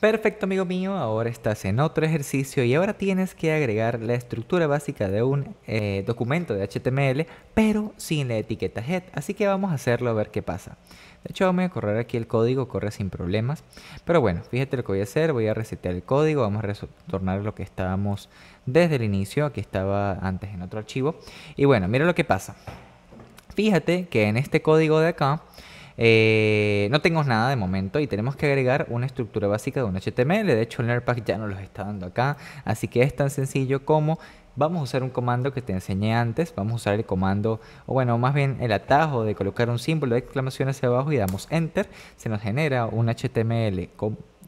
Perfecto amigo mío, ahora estás en otro ejercicio y ahora tienes que agregar la estructura básica de un eh, documento de HTML pero sin la etiqueta head, así que vamos a hacerlo a ver qué pasa. De hecho vamos a correr aquí el código, corre sin problemas, pero bueno, fíjate lo que voy a hacer, voy a resetear el código, vamos a retornar lo que estábamos desde el inicio, aquí estaba antes en otro archivo, y bueno, mira lo que pasa. Fíjate que en este código de acá eh, no tengo nada de momento y tenemos que agregar una estructura básica de un HTML. De hecho, el Nerpack ya nos los está dando acá. Así que es tan sencillo como vamos a usar un comando que te enseñé antes. Vamos a usar el comando, o bueno, más bien el atajo de colocar un símbolo de exclamación hacia abajo y damos Enter. Se nos genera un HTML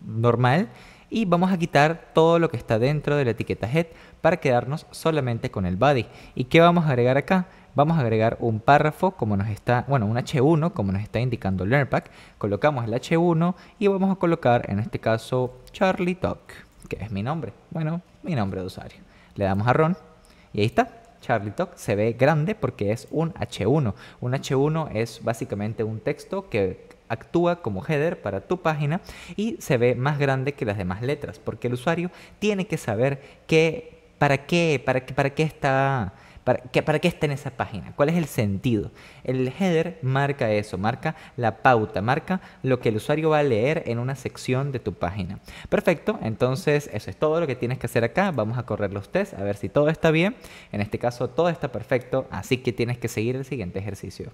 normal y vamos a quitar todo lo que está dentro de la etiqueta head para quedarnos solamente con el body. ¿Y qué vamos a agregar acá? vamos a agregar un párrafo como nos está, bueno, un H1 como nos está indicando LearnPack, colocamos el H1 y vamos a colocar en este caso Charlie Talk, que es mi nombre, bueno, mi nombre de usuario. Le damos a Ron y ahí está, Charlie Talk se ve grande porque es un H1. Un H1 es básicamente un texto que actúa como header para tu página y se ve más grande que las demás letras porque el usuario tiene que saber que, para qué, para qué, para qué está ¿Para qué, está en esa página? ¿Cuál es el sentido? El header marca eso, marca la pauta, marca lo que el usuario va a leer en una sección de tu página. Perfecto, entonces eso es todo lo que tienes que hacer acá. Vamos a correr los tests a ver si todo está bien. En este caso todo está perfecto, así que tienes que seguir el siguiente ejercicio.